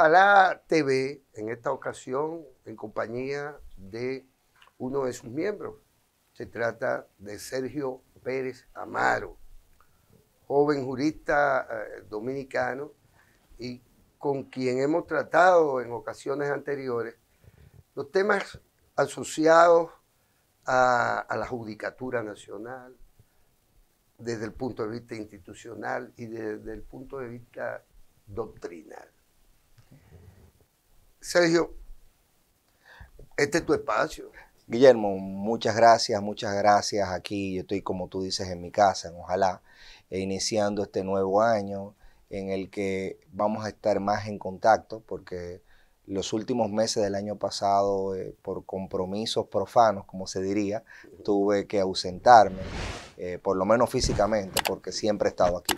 Ojalá TV, en esta ocasión, en compañía de uno de sus miembros. Se trata de Sergio Pérez Amaro, joven jurista eh, dominicano y con quien hemos tratado en ocasiones anteriores los temas asociados a la Judicatura Nacional, desde el punto de vista institucional y desde el punto de vista doctrinal. Sergio, este es tu espacio. Guillermo, muchas gracias, muchas gracias. Aquí yo estoy, como tú dices, en mi casa, en ojalá, e iniciando este nuevo año en el que vamos a estar más en contacto, porque los últimos meses del año pasado, eh, por compromisos profanos, como se diría, tuve que ausentarme, eh, por lo menos físicamente, porque siempre he estado aquí.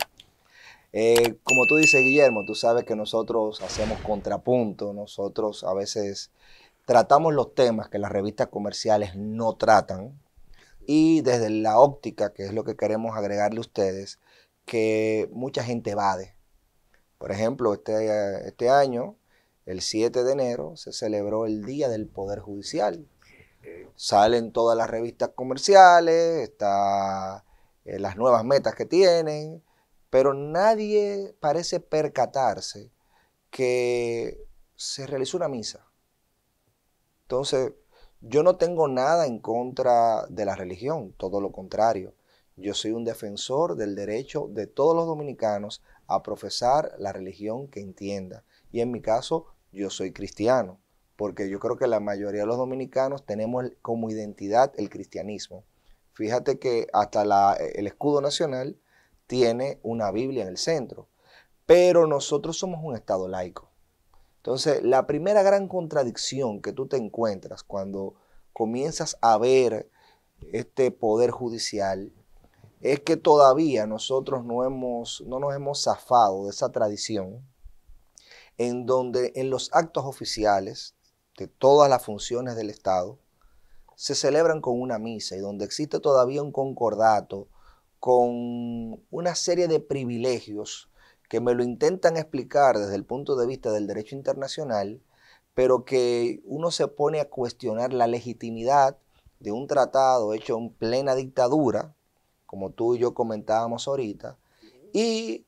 Eh, como tú dices, Guillermo, tú sabes que nosotros hacemos contrapunto, nosotros a veces tratamos los temas que las revistas comerciales no tratan y desde la óptica, que es lo que queremos agregarle a ustedes, que mucha gente evade. Por ejemplo, este, este año, el 7 de enero, se celebró el Día del Poder Judicial. Salen todas las revistas comerciales, están eh, las nuevas metas que tienen, pero nadie parece percatarse que se realizó una misa. Entonces, yo no tengo nada en contra de la religión, todo lo contrario. Yo soy un defensor del derecho de todos los dominicanos a profesar la religión que entienda. Y en mi caso, yo soy cristiano, porque yo creo que la mayoría de los dominicanos tenemos como identidad el cristianismo. Fíjate que hasta el escudo nacional tiene una Biblia en el centro, pero nosotros somos un Estado laico. Entonces, la primera gran contradicción que tú te encuentras cuando comienzas a ver este poder judicial es que todavía nosotros no, hemos, no nos hemos zafado de esa tradición en donde en los actos oficiales de todas las funciones del Estado se celebran con una misa y donde existe todavía un concordato con una serie de privilegios que me lo intentan explicar desde el punto de vista del derecho internacional, pero que uno se pone a cuestionar la legitimidad de un tratado hecho en plena dictadura, como tú y yo comentábamos ahorita, y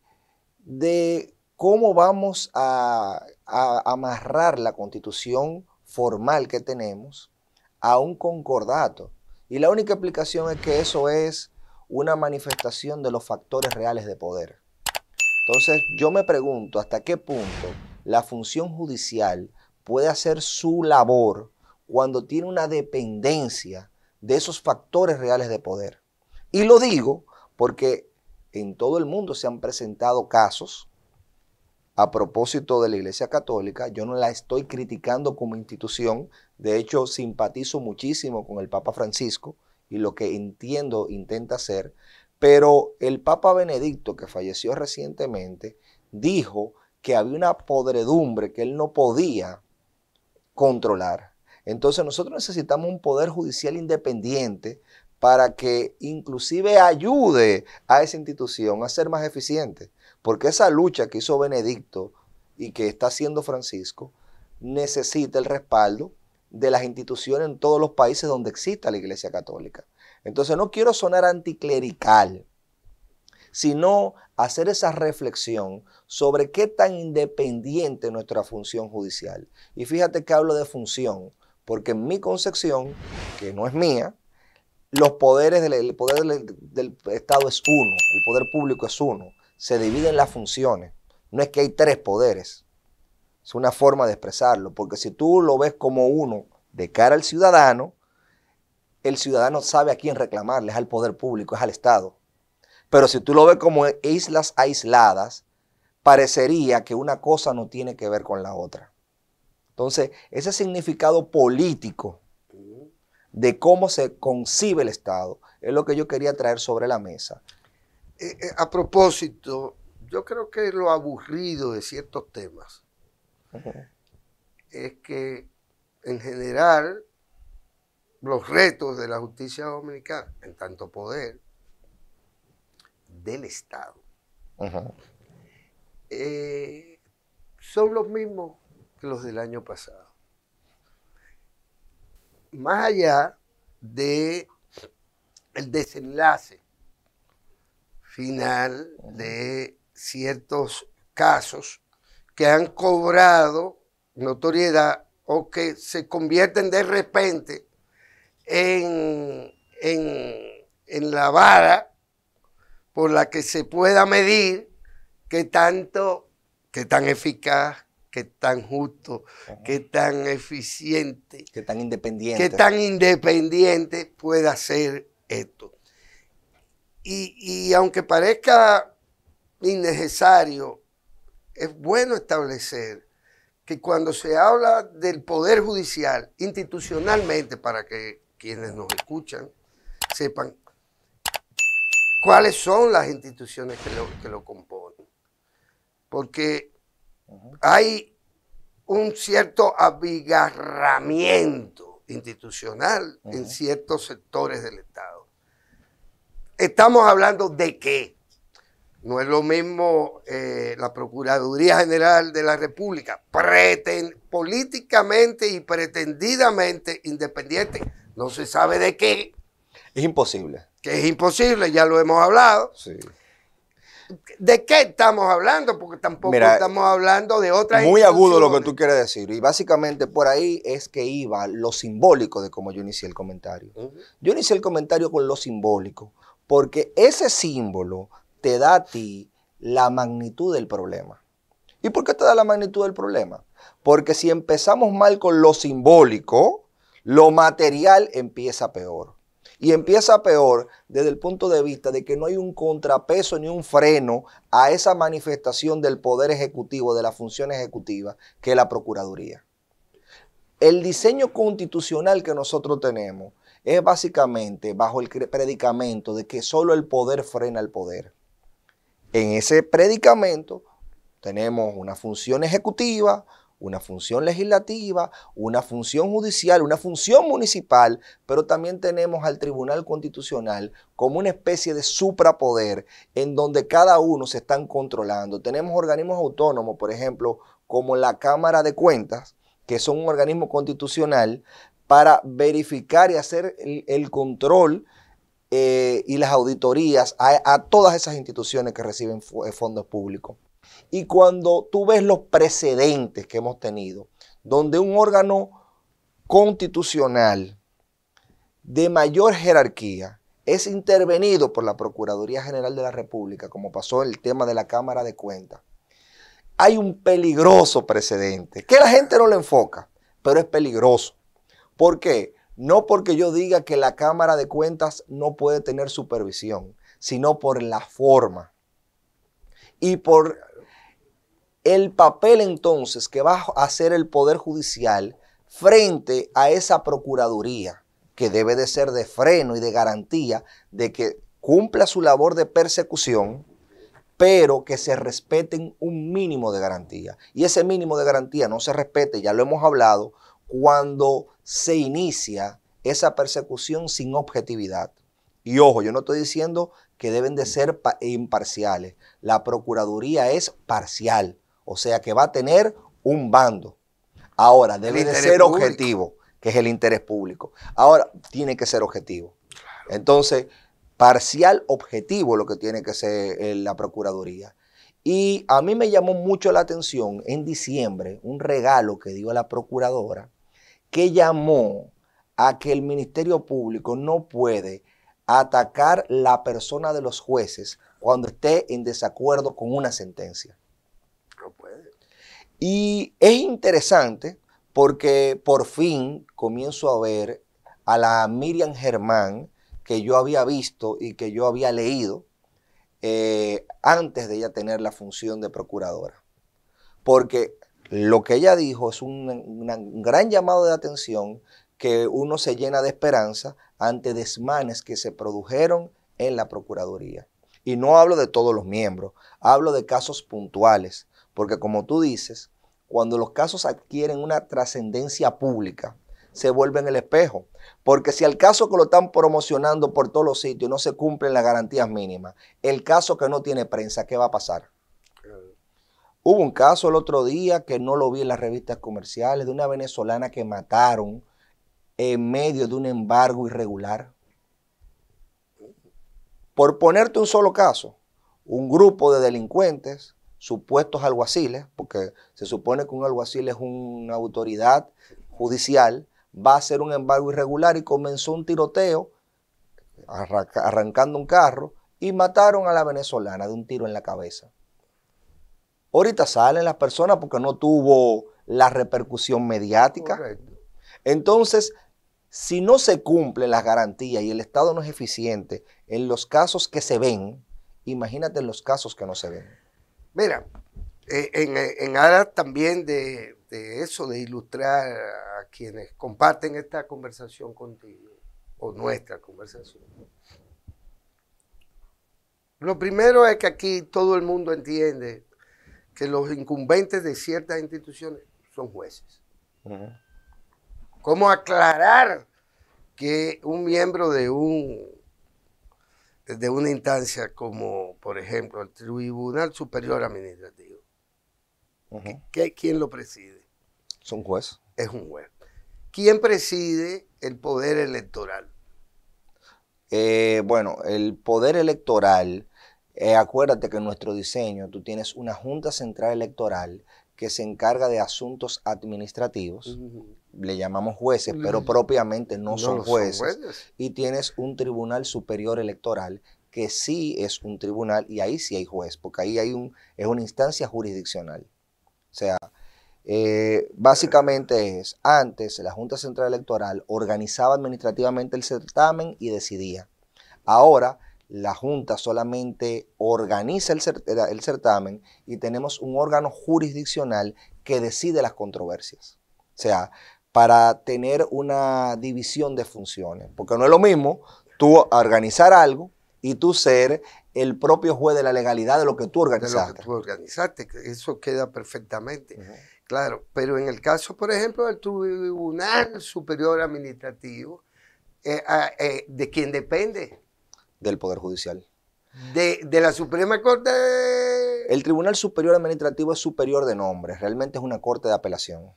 de cómo vamos a, amarrar la constitución formal que tenemos a un concordato. Y la única explicación es que eso es una manifestación de los factores reales de poder. Entonces yo me pregunto hasta qué punto la función judicial puede hacer su labor cuando tiene una dependencia de esos factores reales de poder. Y lo digo porque en todo el mundo se han presentado casos a propósito de la Iglesia Católica. Yo no la estoy criticando como institución. De hecho, simpatizo muchísimo con el Papa Francisco y lo que entiendo intenta hacer, pero el Papa Benedicto, que falleció recientemente, dijo que había una podredumbre que él no podía controlar. Entonces nosotros necesitamos un poder judicial independiente para que inclusive ayude a esa institución a ser más eficiente, porque esa lucha que hizo Benedicto y que está haciendo Francisco necesita el respaldo de las instituciones en todos los países donde exista la Iglesia Católica. Entonces no quiero sonar anticlerical, sino hacer esa reflexión sobre qué tan independiente es nuestra función judicial. Y fíjate que hablo de función, porque en mi concepción, que no es mía, los poderes del, poder del Estado es uno, el poder público es uno, se dividen las funciones, no es que hay tres poderes. Es una forma de expresarlo, porque si tú lo ves como uno de cara al ciudadano, el ciudadano sabe a quién reclamarle, es al poder público, es al Estado. Pero si tú lo ves como islas aisladas, parecería que una cosa no tiene que ver con la otra. Entonces, ese significado político de cómo se concibe el Estado es lo que yo quería traer sobre la mesa. Eh, eh, a propósito, yo creo que lo aburrido de ciertos temas es que en general los retos de la justicia dominicana, en tanto poder del Estado, eh, son los mismos que los del año pasado. Más allá de el desenlace final de ciertos casos que han cobrado notoriedad o que se convierten de repente en, la vara por la que se pueda medir qué tanto, qué tan eficaz, qué tan justo, qué tan eficiente, qué tan independiente, qué tan independiente pueda ser esto. Y, y aunque parezca innecesario es bueno establecer que cuando se habla del Poder Judicial institucionalmente, para que quienes nos escuchan sepan cuáles son las instituciones que lo, que lo componen. Porque hay un cierto abigarramiento institucional en ciertos sectores del Estado. ¿Estamos hablando de qué? No es lo mismo eh, la Procuraduría General de la República, políticamente y pretendidamente independiente, no se sabe de qué. Es imposible. Que es imposible, ya lo hemos hablado. Sí. ¿De qué estamos hablando? Porque tampoco estamos hablando de otra. Muy agudo lo que tú quieres decir. Y básicamente por ahí es que iba lo simbólico de cómo yo inicié el comentario. Yo inicié el comentario con lo simbólico, porque ese símbolo te da a ti la magnitud del problema. ¿Y por qué te da la magnitud del problema? Porque si empezamos mal con lo simbólico, lo material empieza peor. Y empieza peor desde el punto de vista de que no hay un contrapeso ni un freno a esa manifestación del poder ejecutivo, de la función ejecutiva, que es la Procuraduría. El diseño constitucional que nosotros tenemos es básicamente bajo el predicamento de que solo el poder frena el poder. En ese predicamento tenemos una función ejecutiva, una función legislativa, una función judicial, una función municipal, pero también tenemos al Tribunal Constitucional como una especie de suprapoder en donde cada uno se están controlando. Tenemos organismos autónomos, por ejemplo, como la Cámara de Cuentas, que son un organismo constitucional para verificar y hacer el, el control eh, y las auditorías a, a, todas esas instituciones que reciben eh, fondos públicos. Y cuando tú ves los precedentes que hemos tenido, donde un órgano constitucional de mayor jerarquía es intervenido por la Procuraduría General de la República, como pasó en el tema de la Cámara de Cuentas, hay un peligroso precedente que la gente no le enfoca, pero es peligroso. ¿Por qué? No porque yo diga que la Cámara de Cuentas no puede tener supervisión, sino por la forma y por el papel entonces que va a hacer el Poder Judicial frente a esa Procuraduría, que debe de ser de freno y de garantía de que cumpla su labor de persecución, pero que se respeten un mínimo de garantía. Y ese mínimo de garantía no se respete, ya lo hemos hablado, cuando se inicia esa persecución sin objetividad. Y ojo, yo no estoy diciendo que deben de ser imparciales. La Procuraduría es parcial, o sea que va a tener un bando. Ahora, debe de ser objetivo, que es el interés público. Ahora, tiene que ser objetivo. Entonces, parcial objetivo lo que tiene que ser eh, la Procuraduría. Y a mí me llamó mucho la atención en diciembre un regalo que dio la Procuradora que llamó a que el Ministerio Público no puede atacar la persona de los jueces cuando esté en desacuerdo con una sentencia. No puede. Y es interesante porque por fin comienzo a ver a la Miriam Germán que yo había visto y que yo había leído eh, antes de ella tener la función de procuradora. Porque lo que ella dijo es un, gran llamado de atención que uno se llena de esperanza ante desmanes que se produjeron en la Procuraduría. Y no hablo de todos los miembros, hablo de casos puntuales, porque como tú dices, cuando los casos adquieren una trascendencia pública, se vuelven el espejo. Porque si al caso que lo están promocionando por todos los sitios no se cumplen las garantías mínimas, el caso que no tiene prensa, ¿qué va a pasar? Hubo un caso el otro día que no lo vi en las revistas comerciales de una venezolana que mataron en medio de un embargo irregular. Por ponerte un solo caso, un grupo de delincuentes, supuestos alguaciles, porque se supone que un alguacil es una autoridad judicial, va a hacer un embargo irregular y comenzó un tiroteo arrancando un carro y mataron a la venezolana de un tiro en la cabeza. Ahorita salen las personas porque no tuvo la repercusión mediática. Correcto. Entonces, si no se cumplen las garantías y el Estado no es eficiente en los casos que se ven, imagínate en los casos que no se ven. Mira, eh, eh, en, aras también de, de, eso, de ilustrar a quienes comparten esta conversación contigo, o nuestra conversación. Lo primero es que aquí todo el mundo entiende que los incumbentes de ciertas instituciones son jueces. ¿Cómo aclarar que un miembro de un de una instancia como, por ejemplo, el Tribunal Superior Administrativo, quién lo preside? Es un juez. Es un juez. ¿Quién preside el poder electoral? Eh, bueno, el poder electoral eh, acuérdate que en nuestro diseño tú tienes una Junta Central Electoral que se encarga de asuntos administrativos, le llamamos jueces, pero propiamente no, son, jueces, y tienes un Tribunal Superior Electoral que sí es un tribunal y ahí sí hay juez, porque ahí hay un, es una instancia jurisdiccional. O sea, eh, básicamente es, antes la Junta Central Electoral organizaba administrativamente el certamen y decidía. Ahora la Junta solamente organiza el, certamen y tenemos un órgano jurisdiccional que decide las controversias. O sea, para tener una división de funciones, porque no es lo mismo tú organizar algo y tú ser el propio juez de la legalidad de lo que tú organizaste. De lo que tú organizaste, eso queda perfectamente. Claro, pero en el caso, por ejemplo, del Tribunal Superior Administrativo, eh, ah, eh, de quien depende del Poder Judicial. De, la Suprema Corte. El Tribunal Superior Administrativo es superior de nombre, realmente es una corte de apelación.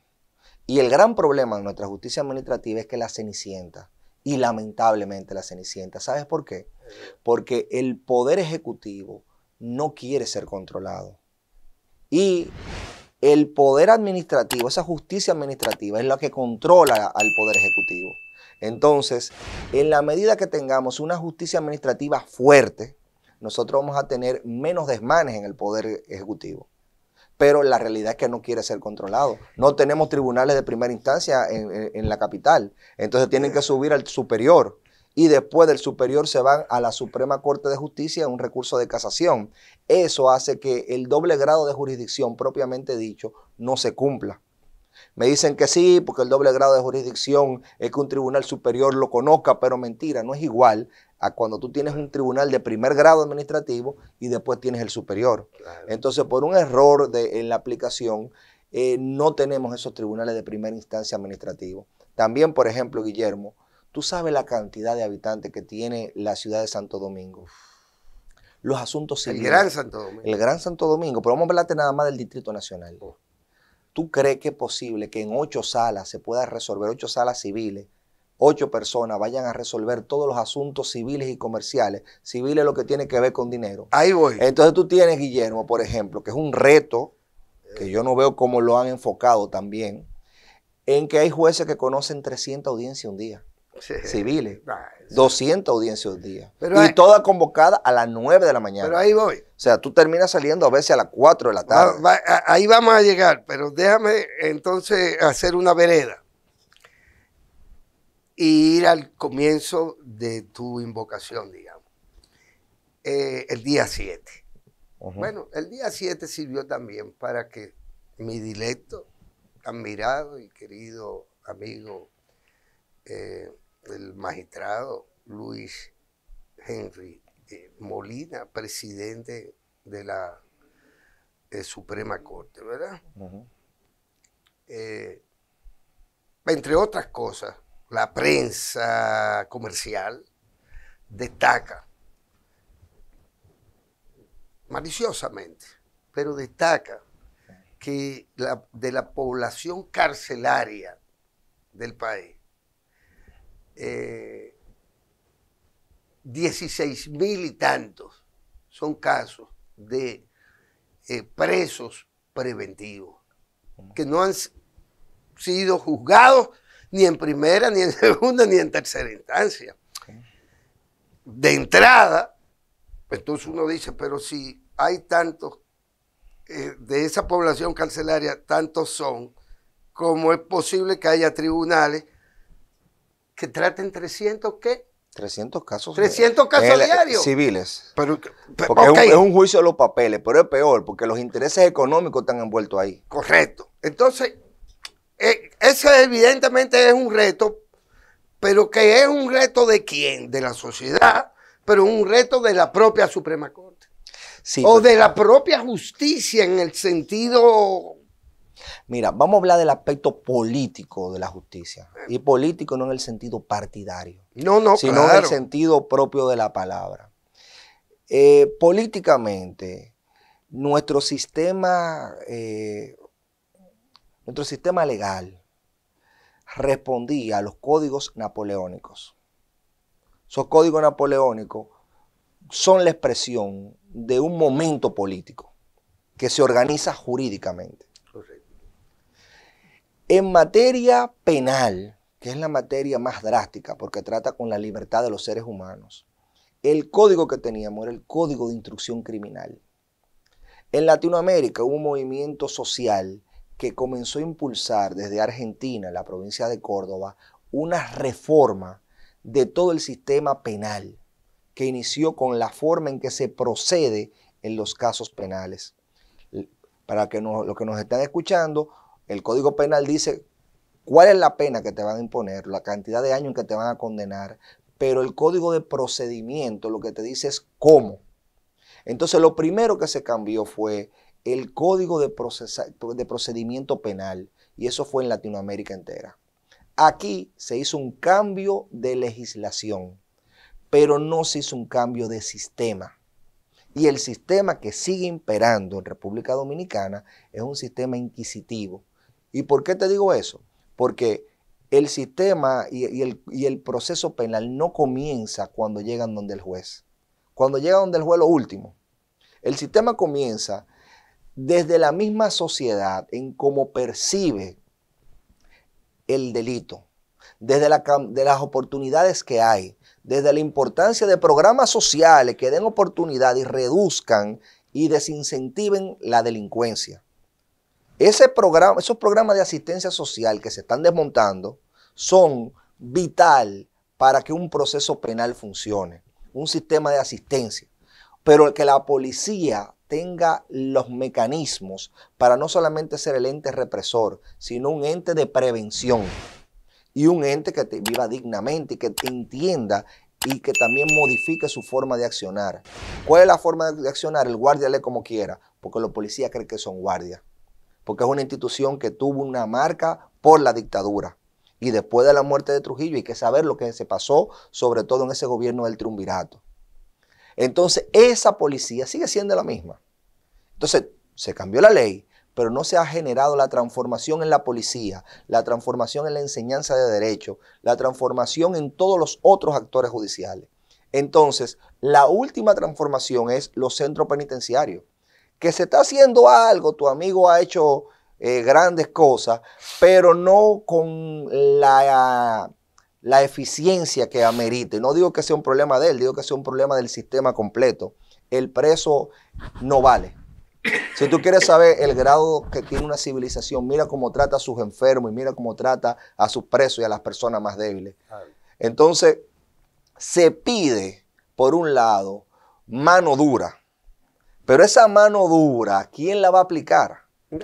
Y el gran problema de nuestra justicia administrativa es que la cenicienta, y lamentablemente la cenicienta, ¿sabes por qué? Porque el Poder Ejecutivo no quiere ser controlado. Y el Poder Administrativo, esa justicia administrativa, es la que controla al Poder Ejecutivo. Entonces, en la medida que tengamos una justicia administrativa fuerte, nosotros vamos a tener menos desmanes en el Poder Ejecutivo. Pero la realidad es que no quiere ser controlado. No tenemos tribunales de primera instancia en, la capital. Entonces tienen que subir al superior y después del superior se van a la Suprema Corte de Justicia un recurso de casación. Eso hace que el doble grado de jurisdicción propiamente dicho no se cumpla. Me dicen que sí, porque el doble grado de jurisdicción es que un tribunal superior lo conozca, pero mentira, no es igual a cuando tú tienes un tribunal de primer grado administrativo y después tienes el superior. Entonces, por un error en la aplicación, eh, no tenemos esos tribunales de primera instancia administrativo. También, por ejemplo, Guillermo, tú sabes la cantidad de habitantes que tiene la ciudad de Santo Domingo los asuntos civiles. El Gran Santo Domingo. El Gran Santo Domingo, pero vamos a hablarte nada más del Distrito Nacional. ¿Tú crees que es posible que en ocho salas se pueda resolver, ocho salas civiles, ocho personas vayan a resolver todos los asuntos civiles y comerciales? Civiles lo que tiene que ver con dinero. Ahí voy. Entonces tú tienes, Guillermo, por ejemplo, que es un reto que eh. yo no veo cómo lo han enfocado también, en que hay jueces que conocen 300 audiencias un día civiles. 200 ah, audiencias al día. y toda convocada a las 9 de la mañana. Pero ahí voy. O sea, tú terminas saliendo a veces a las 4 de la tarde. ahí vamos a llegar, pero déjame entonces hacer una vereda y ir al comienzo de tu invocación, digamos. Eh, el día 7. Bueno, el día 7 sirvió también para que mi dilecto, admirado y querido amigo eh, el magistrado Luis Henry eh, Molina, presidente de la eh, Suprema Corte, ¿verdad? Eh, entre otras cosas, la prensa comercial destaca, maliciosamente, pero destaca que de la población carcelaria del país, 16 mil y tantos son casos de eh, presos preventivos que no han sido juzgados ni en primera, ni en segunda, ni en tercera instancia. De entrada, entonces uno dice, pero si hay tantos, eh, de esa población carcelaria, tantos son, como es posible que haya tribunales que traten 300 qué? 300 casos. 300 casos diarios. Civiles. Pero, porque es, un, juicio de los papeles, pero es peor, porque los intereses económicos están envueltos ahí. Correcto. Entonces, eh, ese evidentemente es un reto, pero que es un reto de quién? De la sociedad, pero un reto de la propia Suprema Corte. Sí, o de la propia justicia en el sentido Mira, vamos a hablar del aspecto político de la justicia. Y político no en el sentido partidario, no, no, sino en el sentido propio de la palabra. Eh, políticamente, nuestro sistema, eh, nuestro sistema legal respondía a los códigos napoleónicos. Esos códigos napoleónicos son la expresión de un momento político que se organiza jurídicamente. En materia penal, que es la materia más drástica porque trata con la libertad de los seres humanos, el código que teníamos era el código de instrucción criminal. En Latinoamérica hubo un movimiento social que comenzó a impulsar desde Argentina, la provincia de Córdoba, una reforma de todo el sistema penal que inició con la forma en que se procede en los casos penales. Para que los que nos están escuchando, el Código Penal dice cuál es la pena que te van a imponer, la cantidad de años que te van a condenar, pero el Código de Procedimiento lo que te dice es cómo. Entonces lo primero que se cambió fue el Código de, de Procedimiento Penal y eso fue en Latinoamérica entera. Aquí se hizo un cambio de legislación, pero no se hizo un cambio de sistema. Y el sistema que sigue imperando en República Dominicana es un sistema inquisitivo. ¿Y por qué te digo eso? Porque el sistema y, el, proceso penal no comienza cuando llegan donde el juez. Cuando llegan donde el juez, lo último. El sistema comienza desde la misma sociedad en cómo percibe el delito, desde las oportunidades que hay, desde la importancia de programas sociales que den oportunidad y reduzcan y desincentiven la delincuencia esos programas de asistencia social que se están desmontando son vital para que un proceso penal funcione, un sistema de asistencia, pero que la policía tenga los mecanismos para no solamente ser el ente represor, sino un ente de prevención y un ente que viva dignamente y que te entienda y que también modifique su forma de accionar. ¿Cuál es la forma de accionar? El guardia le como quiera, porque los policías creen que son guardias porque es una institución que tuvo una marca por la dictadura. Y después de la muerte de Trujillo hay que saber lo que se pasó, sobre todo en ese gobierno del triunvirato. Entonces, esa policía sigue siendo la misma. Entonces, se cambió la ley, pero no se ha generado la transformación en la policía, la transformación en la enseñanza de derecho, la transformación en todos los otros actores judiciales. Entonces, la última transformación es los centros penitenciarios que se está haciendo algo, tu amigo ha hecho eh, grandes cosas, pero no con la, la eficiencia que amerite. No digo que sea un problema de él, digo que sea un problema del sistema completo. El preso no vale. Si tú quieres saber el grado que tiene una civilización, mira cómo trata a sus enfermos y mira cómo trata a sus presos y a las personas más débiles. Entonces, se pide, por un lado, mano dura pero esa mano dura, ¿quién la va a aplicar? O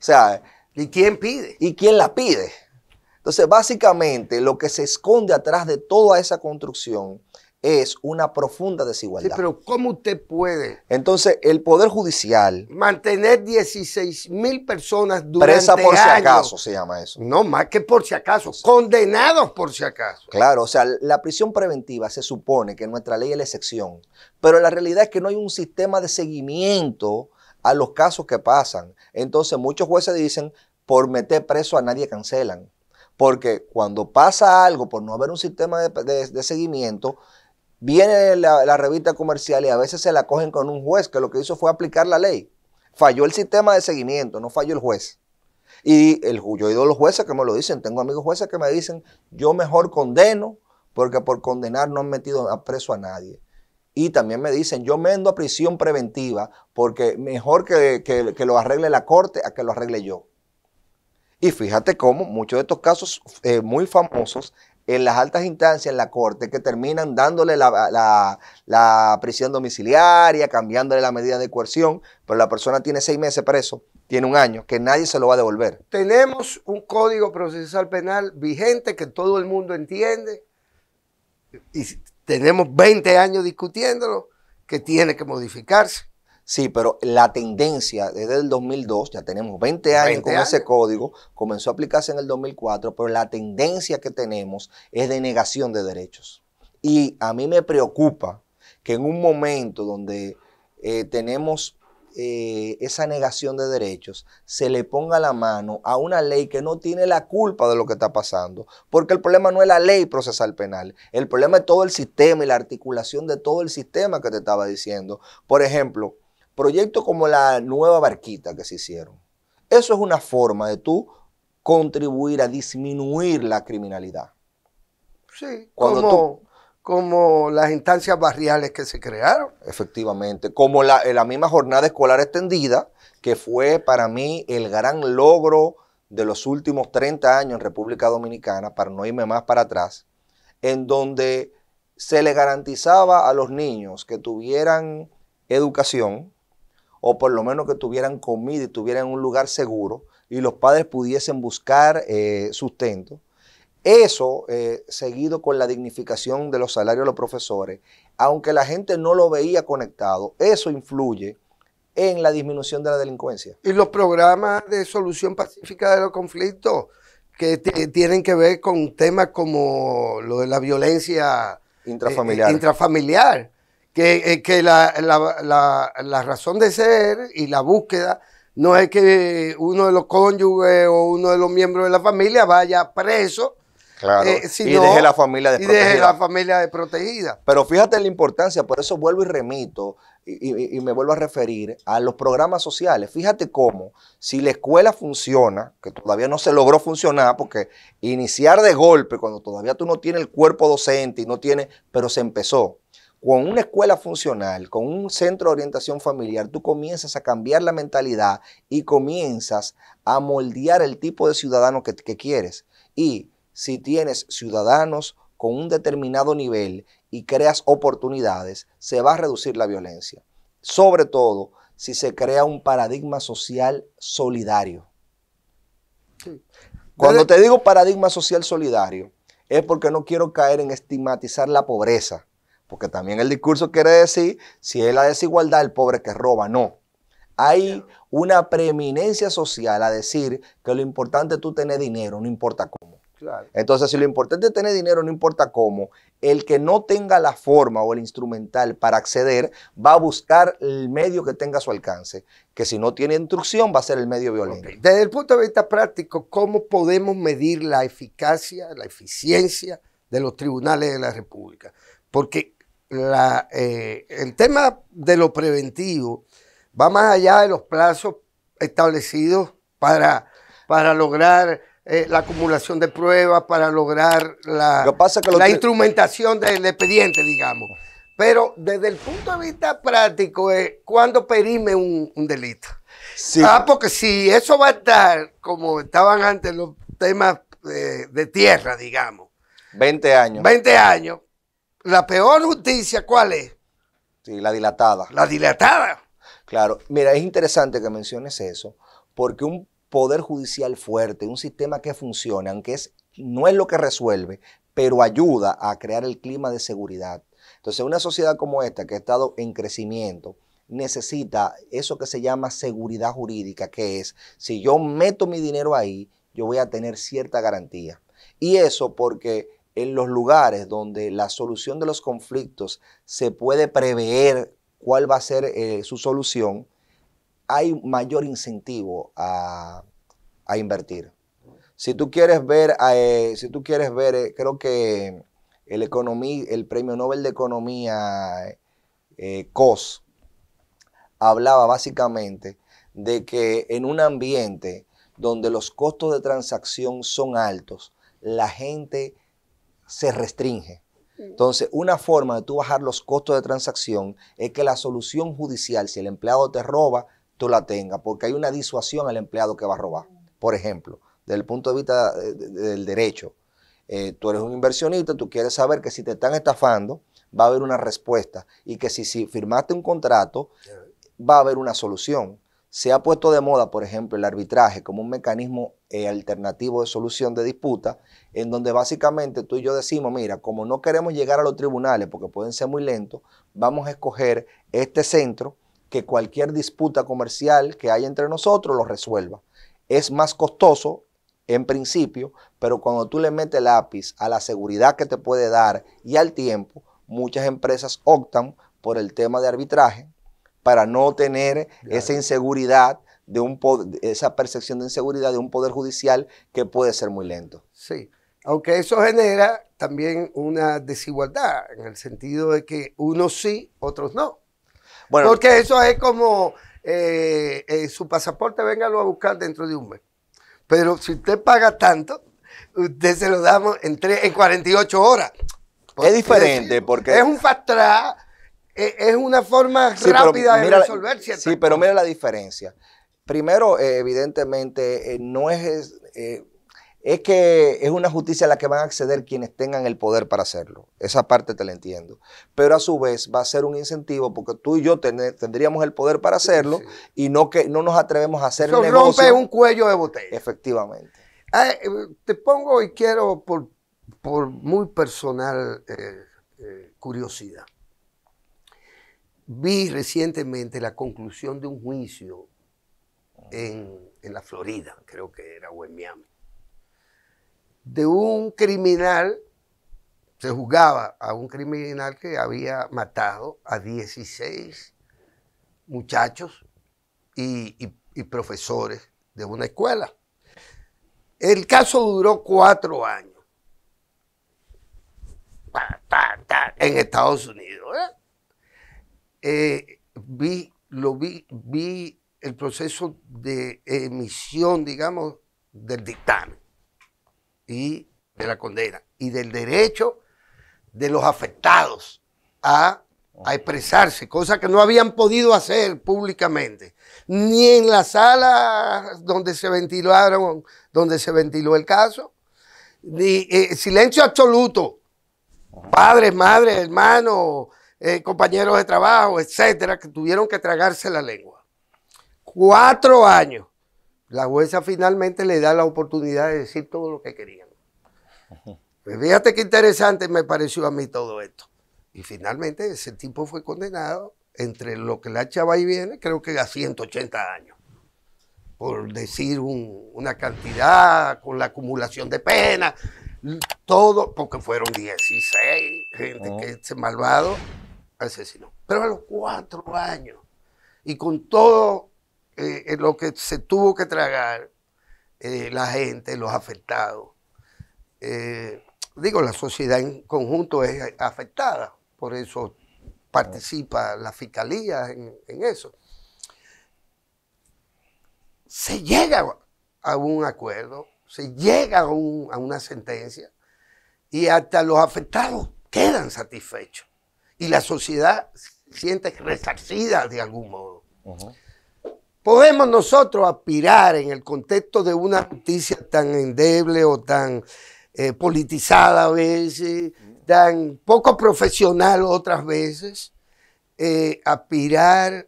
sea, ¿y quién pide? ¿Y quién la pide? Entonces, básicamente, lo que se esconde atrás de toda esa construcción es una profunda desigualdad. Sí, pero ¿cómo usted puede? Entonces, el Poder Judicial... Mantener 16 mil personas durante Presa por si acaso se llama eso. No, más que por si acaso. Condenados por si acaso. Claro, o sea, la prisión preventiva se supone que nuestra ley es la excepción, pero la realidad es que no hay un sistema de seguimiento a los casos que pasan. Entonces, muchos jueces dicen, por meter preso a nadie cancelan. Porque cuando pasa algo por no haber un sistema de seguimiento, Viene la, revista comercial y a veces se la cogen con un juez que lo que hizo fue aplicar la ley. Falló el sistema de seguimiento, no falló el juez. Y el, yo he ido a los jueces que me lo dicen, tengo amigos jueces que me dicen, yo mejor condeno porque por condenar no han metido a preso a nadie. Y también me dicen, yo me mendo a prisión preventiva porque mejor que, que, lo arregle la corte a que lo arregle yo. Y fíjate cómo muchos de estos casos eh, muy famosos en las altas instancias, en la corte, que terminan dándole la, prisión domiciliaria, cambiándole la medida de coerción, pero la persona tiene seis meses preso, tiene un año, que nadie se lo va a devolver. Tenemos un código procesal penal vigente que todo el mundo entiende y tenemos 20 años discutiéndolo, que tiene que modificarse. Sí, pero la tendencia desde el 2002, ya tenemos 20 años con ese código, comenzó a aplicarse en el 2004, pero la tendencia que tenemos es de negación de derechos. Y a mí me preocupa que en un momento donde eh, tenemos eh, esa negación de derechos, se le ponga la mano a una ley que no tiene la culpa de lo que está pasando, porque el problema no es la ley procesal penal, el problema es todo el sistema y la articulación de todo el sistema que te estaba diciendo. Por ejemplo, Proyectos como la nueva barquita que se hicieron. Eso es una forma de tú contribuir a disminuir la criminalidad. Sí, como, las instancias barriales que se crearon. Efectivamente, como la, eh, la misma jornada escolar extendida, que fue para mí el gran logro de los últimos 30 años en República Dominicana, para no irme más para atrás, en donde se le garantizaba a los niños que tuvieran educación, o por lo menos que tuvieran comida y tuvieran un lugar seguro y los padres pudiesen buscar eh, sustento. Eso, eh, seguido con la dignificación de los salarios de los profesores, aunque la gente no lo veía conectado, eso influye en la disminución de la delincuencia. Y los programas de solución pacífica de los conflictos que tienen que ver con temas como lo de la violencia eh, intrafamiliar. intrafamiliar que, eh, la, la, la, razón de ser y la búsqueda no es que uno de los cónyuges o uno de los miembros de la familia vaya preso. Eh, y deje la familia desprotegida. Y deje la familia desprotegida. Pero fíjate la importancia, por eso vuelvo y remito y, y me vuelvo a referir a los programas sociales. Fíjate cómo, si la escuela funciona, que todavía no se logró funcionar, porque iniciar de golpe, cuando todavía tú no tienes el cuerpo docente y no tienes, pero se empezó con una escuela funcional, con un centro de orientación familiar, tú comienzas a cambiar la mentalidad y comienzas a moldear el tipo de ciudadano que, quieres. Y si tienes ciudadanos con un determinado nivel y creas oportunidades, se va a reducir la violencia. Sobre todo si se crea un paradigma social solidario. Cuando te digo paradigma social solidario, es porque no quiero caer en estigmatizar la pobreza porque también el discurso quiere decir, si es la desigualdad, el pobre que roba, no. Hay una preeminencia social a decir que lo importante es tú tener dinero, no importa cómo. Entonces, si lo importante es tener dinero, no importa cómo, el que no tenga la forma o el instrumental para acceder va a buscar el medio que tenga a su alcance, que si no tiene instrucción va a ser el medio violento. Desde el punto de vista práctico, ¿cómo podemos medir la eficacia, la eficiencia de los tribunales de la República? Porque la, eh, el tema de lo preventivo va más allá de los plazos establecidos para, para lograr eh, la acumulación de pruebas, para lograr la, la instrumentación del expediente, digamos. Pero desde el punto de vista práctico es cuando perime un, delito. Ah, porque si eso va a estar como estaban antes los temas eh, de tierra, digamos. 20 años. 20 años la peor justicia, ¿cuál es? Sí, la dilatada. La dilatada. Claro, mira, es interesante que menciones eso, porque un poder judicial fuerte, un sistema que funcione, aunque es, no es lo que resuelve, pero ayuda a crear el clima de seguridad. Entonces, una sociedad como esta, que ha estado en crecimiento, necesita eso que se llama seguridad jurídica, que es, si yo meto mi dinero ahí, yo voy a tener cierta garantía. Y eso porque en los lugares donde la solución de los conflictos se puede prever cuál va a ser eh, su solución, hay mayor incentivo a, invertir. Si tú quieres ver, eh, si tú quieres ver, eh, creo que el, economía, el premio Nobel de Economía, COS, hablaba básicamente de que en un ambiente donde los costos de transacción son altos, la gente se restringe. Mm. Entonces, una forma de tú bajar los costos de transacción es que la solución judicial, si el empleado te roba, tú la tengas, porque hay una disuasión al empleado que va a robar. Por ejemplo, desde el punto de vista eh, del derecho, eh, tú eres un inversionista, tú quieres saber que si te están estafando, va a haber una respuesta y que si firmaste un contrato, va a haber una solución. Se ha puesto de moda, por ejemplo, el arbitraje como un mecanismo eh, alternativo de solución de disputa, en donde básicamente tú y yo decimos, mira, como no queremos llegar a los tribunales porque pueden ser muy lentos, vamos a escoger este centro que cualquier disputa comercial que haya entre nosotros lo resuelva. Es más costoso en principio, pero cuando tú le metes lápiz a la seguridad que te puede dar y al tiempo, muchas empresas optan por el tema de arbitraje, para no tener esa inseguridad, de un esa percepción de inseguridad de un poder judicial que puede ser muy lento. Sí, aunque eso genera también una desigualdad, en el sentido de que unos sí, otros no. Bueno, Porque eso es como eh, eh, su pasaporte, véngalo a buscar dentro de un mes. Pero si usted paga tanto, usted se lo damos en, en 48 horas. es diferente porque... Es un fast track e, es una forma rápida de resolver ciertas Sí, pero mira la diferencia. Primero, eh, evidentemente, eh, no es, eh, es que es una justicia a la que van a acceder quienes tengan el poder para hacerlo. Esa parte te la entiendo. Pero a su vez va a ser un incentivo porque tú y yo tendríamos el poder para hacerlo y no que no nos atrevemos a hacer rompe un cuello de botella. Efectivamente. Ah, te pongo y quiero por, por muy personal curiosidad. Vi recientemente la conclusión de un juicio en, la Florida, creo que era o en Miami, de un criminal, se juzgaba a un criminal que había matado a 16 muchachos y, y profesores de una escuela. El caso duró cuatro años en Estados Unidos. ¿eh? Eh, vi, lo vi, vi el proceso de emisión, digamos, del dictamen y de la condena y del derecho de los afectados a, expresarse, cosa que no habían podido hacer públicamente, ni en la sala donde se ventilaron, donde se ventiló el caso, ni eh, silencio absoluto, padres, madres, hermanos, eh, compañeros de trabajo, etcétera, que tuvieron que tragarse la lengua. Cuatro años. La jueza finalmente le da la oportunidad de decir todo lo que querían. Pues fíjate qué interesante me pareció a mí todo esto. Y finalmente ese tipo fue condenado entre lo que la chava y viene, creo que a 180 años. Por decir una cantidad, con la acumulación de penas, todo, porque fueron 16 gente oh. que se malvado pero a los cuatro años, y con todo eh, lo que se tuvo que tragar eh, la gente, los afectados, eh, digo, la sociedad en conjunto es afectada, por eso participa la fiscalía en, eso. Se llega a un acuerdo, se llega a una sentencia y hasta los afectados quedan satisfechos y la sociedad siente resarcida de algún modo. ¿Podemos nosotros aspirar en el contexto de una justicia tan endeble o tan eh, politizada a veces, tan poco profesional otras veces, eh, aspirar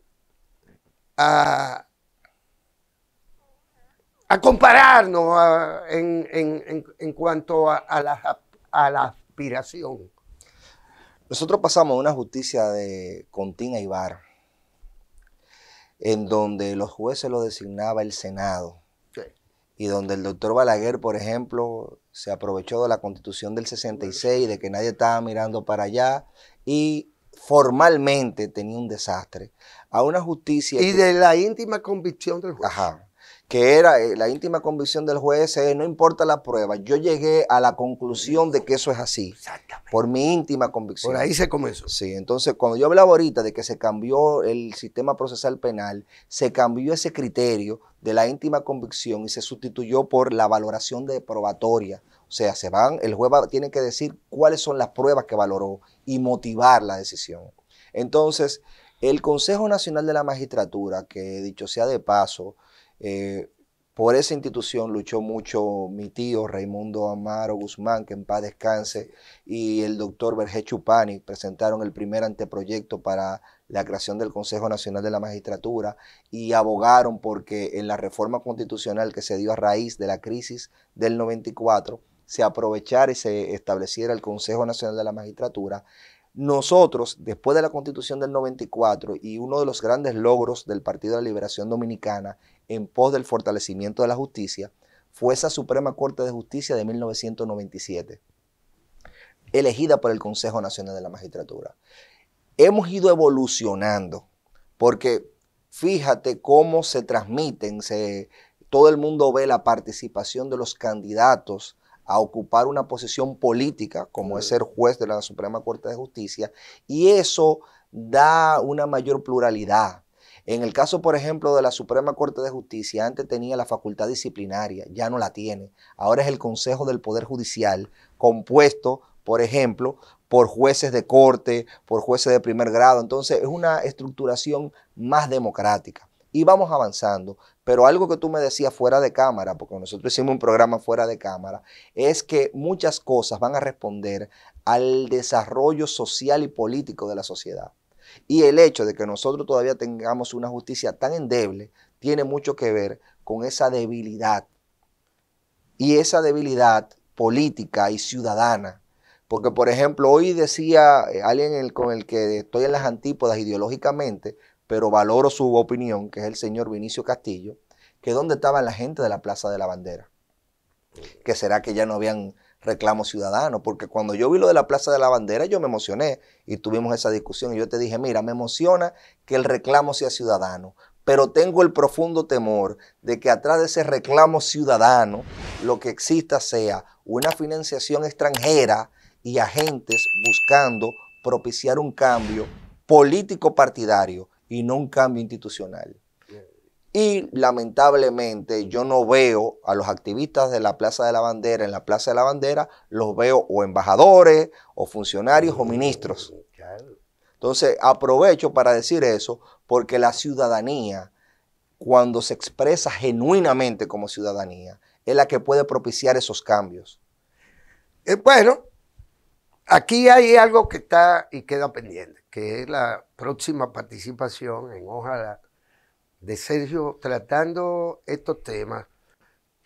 a, compararnos en, cuanto a la aspiración? Nosotros pasamos a una justicia de Contín y en donde los jueces lo designaba el Senado, y donde el doctor Balaguer, por ejemplo, se aprovechó de la constitución del 66, de que nadie estaba mirando para allá, y formalmente tenía un desastre, a una justicia... Y de la íntima convicción del juez. Ajá que era eh, la íntima convicción del juez, no importa la prueba, yo llegué a la conclusión de que eso es así, Exactamente. por mi íntima convicción. Por ahí se comenzó. Sí, entonces cuando yo hablaba ahorita de que se cambió el sistema procesal penal, se cambió ese criterio de la íntima convicción y se sustituyó por la valoración de probatoria. O sea, se van, el juez tiene que decir cuáles son las pruebas que valoró y motivar la decisión. Entonces, el Consejo Nacional de la Magistratura, que dicho sea de paso, eh, por esa institución luchó mucho mi tío Raimundo Amaro Guzmán, que en paz descanse, y el doctor Berge Chupani presentaron el primer anteproyecto para la creación del Consejo Nacional de la Magistratura y abogaron porque en la reforma constitucional que se dio a raíz de la crisis del 94 se aprovechara y se estableciera el Consejo Nacional de la Magistratura nosotros, después de la constitución del 94 y uno de los grandes logros del Partido de la Liberación Dominicana en pos del fortalecimiento de la justicia, fue esa Suprema Corte de Justicia de 1997, elegida por el Consejo Nacional de la Magistratura. Hemos ido evolucionando, porque fíjate cómo se transmiten, se, todo el mundo ve la participación de los candidatos a ocupar una posición política, como es ser juez de la Suprema Corte de Justicia, y eso da una mayor pluralidad. En el caso, por ejemplo, de la Suprema Corte de Justicia, antes tenía la facultad disciplinaria, ya no la tiene. Ahora es el Consejo del Poder Judicial, compuesto, por ejemplo, por jueces de corte, por jueces de primer grado. Entonces, es una estructuración más democrática y vamos avanzando. Pero algo que tú me decías fuera de cámara, porque nosotros hicimos un programa fuera de cámara, es que muchas cosas van a responder al desarrollo social y político de la sociedad. Y el hecho de que nosotros todavía tengamos una justicia tan endeble tiene mucho que ver con esa debilidad. Y esa debilidad política y ciudadana. Porque, por ejemplo, hoy decía eh, alguien con el que estoy en las antípodas ideológicamente, pero valoro su opinión, que es el señor Vinicio Castillo, que dónde estaba la gente de la Plaza de la Bandera. Que será que ya no habían reclamo ciudadano, porque cuando yo vi lo de la Plaza de la Bandera, yo me emocioné y tuvimos esa discusión y yo te dije, mira, me emociona que el reclamo sea ciudadano, pero tengo el profundo temor de que atrás de ese reclamo ciudadano lo que exista sea una financiación extranjera y agentes buscando propiciar un cambio político partidario y no un cambio institucional. Y lamentablemente yo no veo a los activistas de la Plaza de la Bandera, en la Plaza de la Bandera, los veo o embajadores, o funcionarios, o ministros. Entonces aprovecho para decir eso, porque la ciudadanía, cuando se expresa genuinamente como ciudadanía, es la que puede propiciar esos cambios. Eh, bueno, Aquí hay algo que está y queda pendiente, que es la próxima participación en Ojalá de Sergio tratando estos temas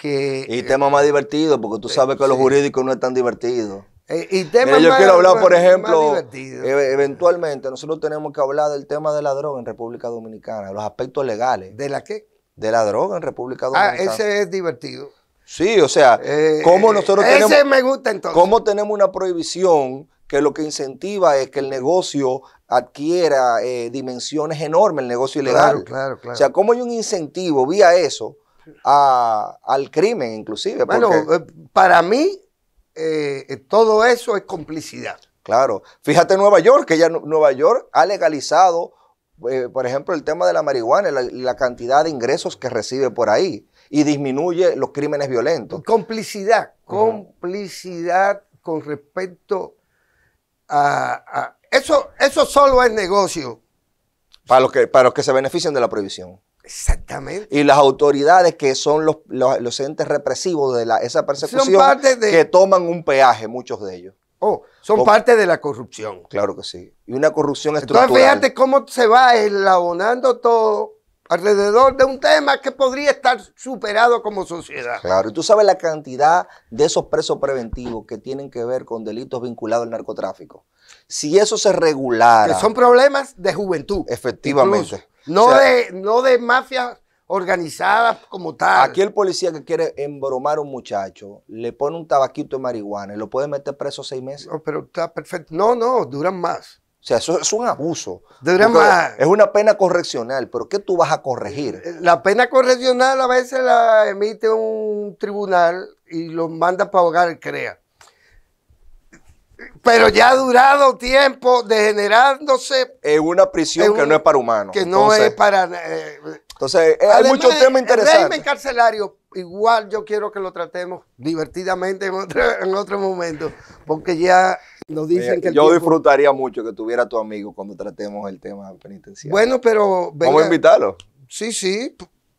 Y eh, temas más divertidos, porque tú eh, sabes que los jurídicos no es divertidos. divertido. Eh, y temas yo quiero hablar, por ejemplo, e-, eventualmente nosotros tenemos que hablar del tema de la droga en República Dominicana, los aspectos legales. ¿De la qué? De la droga en República ah, Dominicana. Ah, ese es divertido. Sí, o sea, eh, eh, ¿cómo eh, nosotros tenemos. me tenemos una prohibición que lo que incentiva es que el negocio adquiera dimensiones enormes, el negocio ilegal? Claro, claro, claro. O sea, ¿cómo hay un incentivo vía eso al crimen, inclusive? Bueno, para mí, todo eso es complicidad. Claro. Fíjate en Nueva York, que ya Nueva York ha legalizado, por ejemplo, el tema de la marihuana, la, la, cantidad de ingresos que recibe por ahí y disminuye los crímenes violentos. Complicidad, complicidad con respecto a, eso, eso solo es negocio. Para los, que, para los que se benefician de la prohibición. Exactamente. Y las autoridades que son los, los, entes represivos de la, esa persecución de... que toman un peaje, muchos de ellos. Oh, son parte de la corrupción. Claro que sí. Y una corrupción estructural. Entonces fíjate cómo se va eslabonando todo alrededor de un tema que podría estar superado como sociedad. Claro, y tú sabes la cantidad de esos presos preventivos que tienen que ver con delitos vinculados al narcotráfico. Si eso se regulara. Que son problemas de juventud. Efectivamente. No, de, no de mafias organizadas como tal. Aquí el policía que quiere embromar a un muchacho, le pone un tabaquito de marihuana y lo puede meter preso seis meses. No, pero está perfecto. No, no, duran más. O sea, eso es un abuso. es una pena correccional, pero ¿qué tú vas a corregir? Eh, la pena correccional a veces la emite un tribunal y lo manda para el crea. Pero ya ha durado tiempo degenerándose. En una prisión que no es para humanos. Que no es para. Eh, entonces, eh, hay muchos temas interesantes. El régimen carcelario, igual yo quiero que lo tratemos divertidamente en otro, en otro momento, porque ya que yo disfrutaría mucho que tuviera tu amigo cuando tratemos el tema penitenciario. Bueno, pero... Vamos a invitarlo. Sí, sí,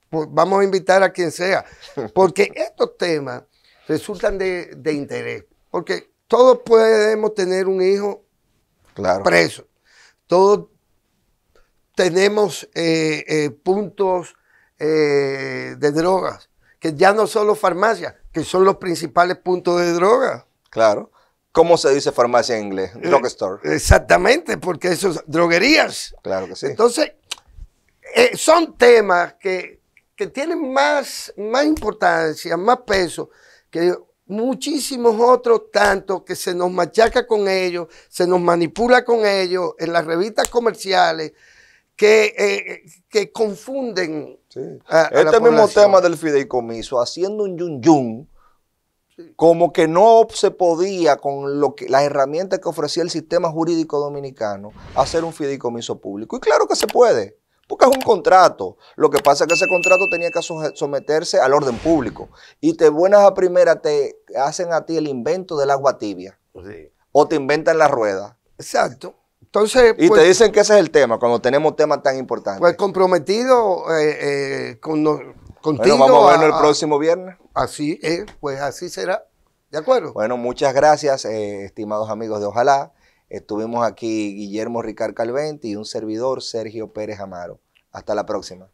vamos a invitar a quien sea, porque estos temas resultan de, de interés, porque todos podemos tener un hijo claro. preso, todos tenemos eh, eh, puntos eh, de drogas, que ya no son los farmacias, que son los principales puntos de drogas. Claro. ¿Cómo se dice farmacia en inglés? Eh, Drugstore. Exactamente, porque eso es droguerías. Claro que sí. Entonces, eh, son temas que, tienen más, más importancia, más peso que muchísimos otros tantos que se nos machaca con ellos, se nos manipula con ellos en las revistas comerciales que, eh, confunden. Sí. este mismo tema del fideicomiso, haciendo un yun yun como que no se podía con lo que, las herramientas que ofrecía el sistema jurídico dominicano hacer un fideicomiso público. Y claro que se puede, porque es un contrato. Lo que pasa es que ese contrato tenía que someterse al orden público. Y te buenas a primera te hacen a ti el invento del agua tibia. Pues o te inventan la rueda. Exacto. Entonces, y te pues, dicen que ese es el tema, cuando tenemos temas tan importantes. Pues comprometido eh, eh, con, Contigo. Bueno, vamos a, el próximo viernes. Así es, pues así será. ¿De acuerdo? Bueno, muchas gracias, eh, estimados amigos de Ojalá. Estuvimos aquí Guillermo Ricard Calventi y un servidor, Sergio Pérez Amaro. Hasta la próxima.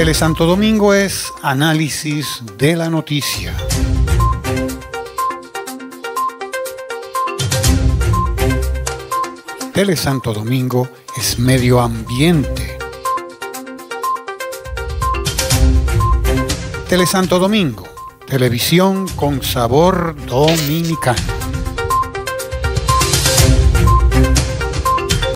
Tele Santo Domingo es análisis de la noticia. Tele Santo Domingo es medio ambiente. Tele Santo Domingo, televisión con sabor dominicano.